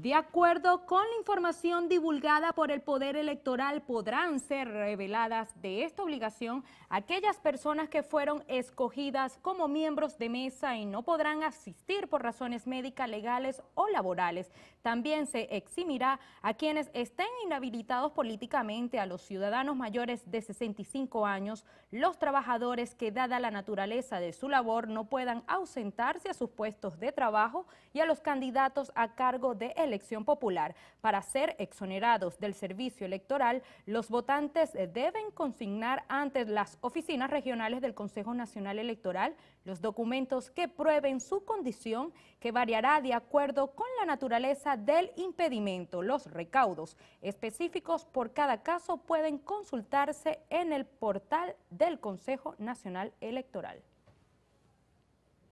De acuerdo con la información divulgada por el Poder Electoral, podrán ser reveladas de esta obligación aquellas personas que fueron escogidas como miembros de mesa y no podrán asistir por razones médicas, legales o laborales. También se eximirá a quienes estén inhabilitados políticamente, a los ciudadanos mayores de 65 años, los trabajadores que, dada la naturaleza de su labor, no puedan ausentarse a sus puestos de trabajo y a los candidatos a cargo de elecciones elección popular. Para ser exonerados del servicio electoral, los votantes deben consignar ante las oficinas regionales del Consejo Nacional Electoral los documentos que prueben su condición, que variará de acuerdo con la naturaleza del impedimento. Los recaudos específicos por cada caso pueden consultarse en el portal del Consejo Nacional Electoral.